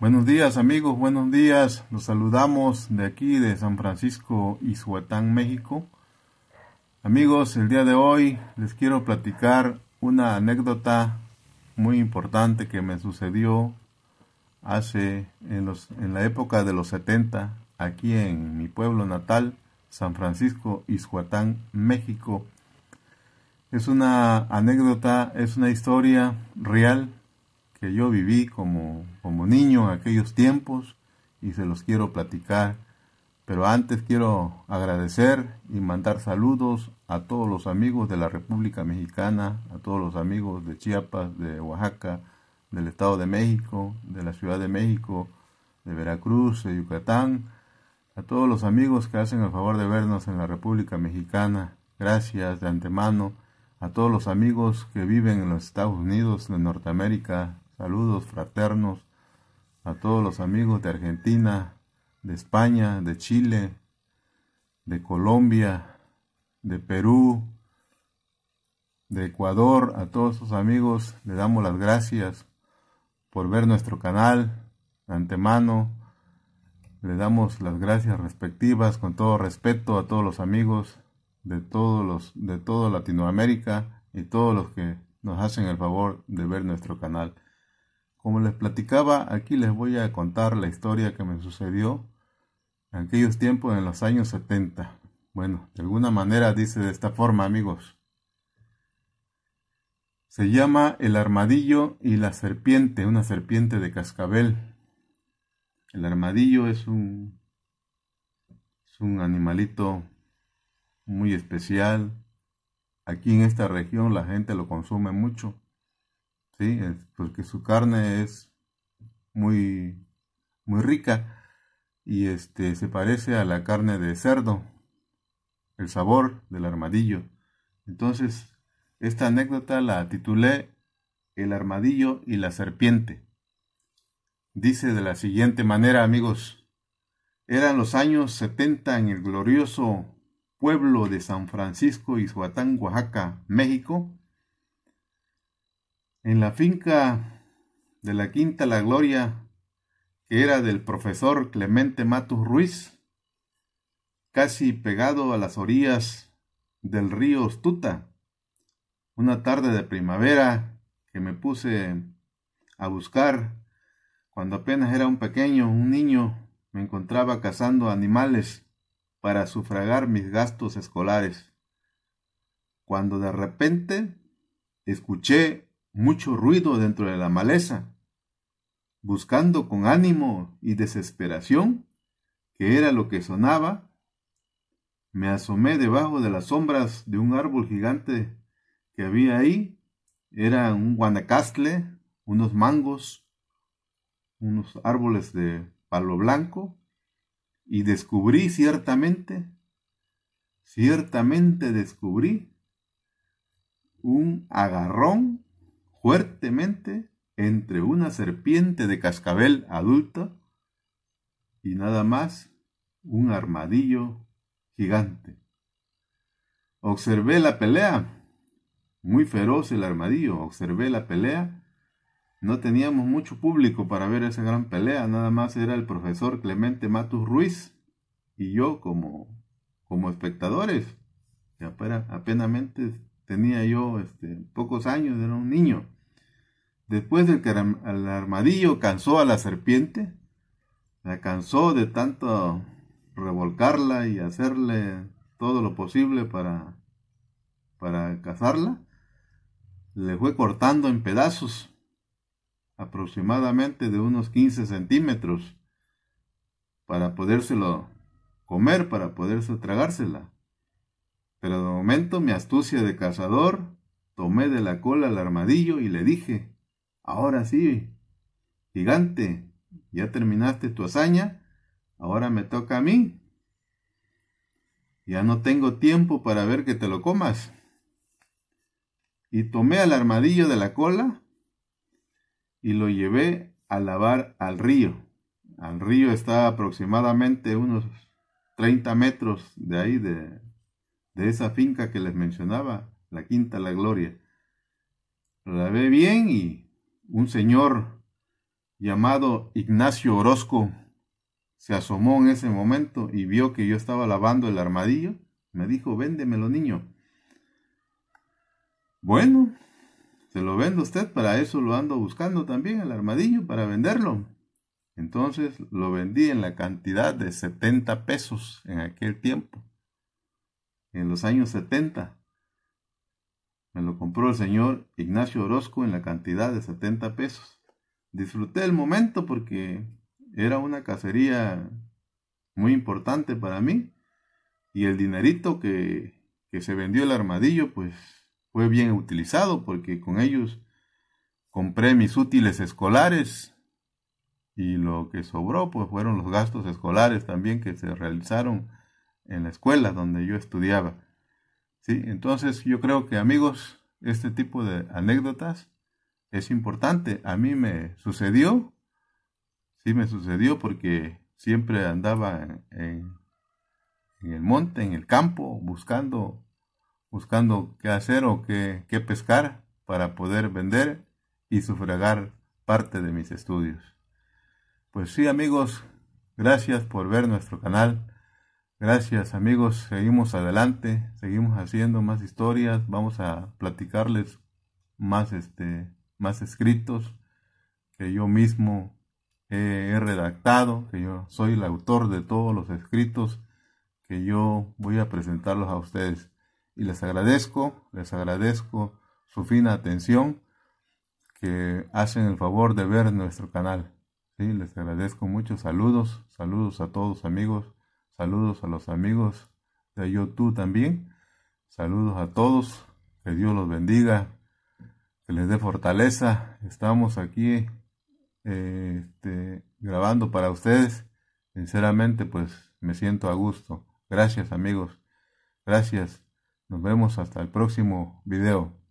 Buenos días amigos, buenos días. Los saludamos de aquí, de San Francisco ishuatán México. Amigos, el día de hoy les quiero platicar una anécdota muy importante que me sucedió hace en, los, en la época de los 70 aquí en mi pueblo natal, San Francisco ishuatán México. Es una anécdota, es una historia real que yo viví como, como niño en aquellos tiempos y se los quiero platicar. Pero antes quiero agradecer y mandar saludos a todos los amigos de la República Mexicana, a todos los amigos de Chiapas, de Oaxaca, del Estado de México, de la Ciudad de México, de Veracruz, de Yucatán, a todos los amigos que hacen el favor de vernos en la República Mexicana. Gracias de antemano a todos los amigos que viven en los Estados Unidos, de Norteamérica, Saludos fraternos a todos los amigos de Argentina, de España, de Chile, de Colombia, de Perú, de Ecuador, a todos sus amigos, le damos las gracias por ver nuestro canal antemano. Le damos las gracias respectivas con todo respeto a todos los amigos de todos los de toda Latinoamérica y todos los que nos hacen el favor de ver nuestro canal. Como les platicaba, aquí les voy a contar la historia que me sucedió en aquellos tiempos, en los años 70. Bueno, de alguna manera dice de esta forma, amigos. Se llama El Armadillo y la Serpiente, una serpiente de cascabel. El armadillo es un, es un animalito muy especial. Aquí en esta región la gente lo consume mucho. ¿sí? porque su carne es muy, muy rica y este, se parece a la carne de cerdo, el sabor del armadillo. Entonces, esta anécdota la titulé El armadillo y la serpiente. Dice de la siguiente manera, amigos, eran los años 70 en el glorioso pueblo de San Francisco y Oaxaca, México, en la finca de la Quinta La Gloria, que era del profesor Clemente Matus Ruiz, casi pegado a las orillas del río Ostuta, una tarde de primavera que me puse a buscar cuando apenas era un pequeño, un niño, me encontraba cazando animales para sufragar mis gastos escolares. Cuando de repente escuché mucho ruido dentro de la maleza, buscando con ánimo y desesperación que era lo que sonaba, me asomé debajo de las sombras de un árbol gigante que había ahí. Era un guanacastle, unos mangos, unos árboles de palo blanco, y descubrí ciertamente, ciertamente descubrí un agarrón fuertemente entre una serpiente de cascabel adulta y nada más un armadillo gigante. Observé la pelea, muy feroz el armadillo, observé la pelea. No teníamos mucho público para ver esa gran pelea, nada más era el profesor Clemente Matus Ruiz y yo como, como espectadores. Apenas tenía yo este, pocos años, era un niño. Después del que el armadillo cansó a la serpiente, la cansó de tanto revolcarla y hacerle todo lo posible para, para cazarla, le fue cortando en pedazos aproximadamente de unos 15 centímetros para podérselo comer, para poderse tragársela. Pero de momento mi astucia de cazador, tomé de la cola al armadillo y le dije, ahora sí, gigante, ya terminaste tu hazaña, ahora me toca a mí. Ya no tengo tiempo para ver que te lo comas. Y tomé al armadillo de la cola y lo llevé a lavar al río. Al río está aproximadamente unos 30 metros de ahí de, de esa finca que les mencionaba, la Quinta La Gloria. La ve bien y un señor llamado Ignacio Orozco se asomó en ese momento y vio que yo estaba lavando el armadillo. Me dijo, véndemelo, niño. Bueno, se lo vendo usted, para eso lo ando buscando también, el armadillo, para venderlo. Entonces lo vendí en la cantidad de 70 pesos en aquel tiempo en los años 70. Me lo compró el señor Ignacio Orozco en la cantidad de 70 pesos. Disfruté el momento porque era una cacería muy importante para mí y el dinerito que, que se vendió el armadillo pues fue bien utilizado porque con ellos compré mis útiles escolares y lo que sobró pues fueron los gastos escolares también que se realizaron en la escuela donde yo estudiaba. ¿sí? Entonces yo creo que amigos, este tipo de anécdotas es importante. A mí me sucedió, sí me sucedió porque siempre andaba en, el monte, en el campo, buscando, buscando qué hacer o qué, qué pescar para poder vender y sufragar parte de mis estudios. Pues sí amigos, gracias por ver nuestro canal. Gracias amigos, seguimos adelante, seguimos haciendo más historias, vamos a platicarles más este más escritos que yo mismo he redactado, que yo soy el autor de todos los escritos que yo voy a presentarlos a ustedes. Y les agradezco, les agradezco su fina atención que hacen el favor de ver nuestro canal. ¿sí? Les agradezco muchos saludos, saludos a todos amigos Saludos a los amigos de YouTube también. Saludos a todos. Que Dios los bendiga. Que les dé fortaleza. Estamos aquí eh, este, grabando para ustedes. Sinceramente, pues me siento a gusto. Gracias amigos. Gracias. Nos vemos hasta el próximo video.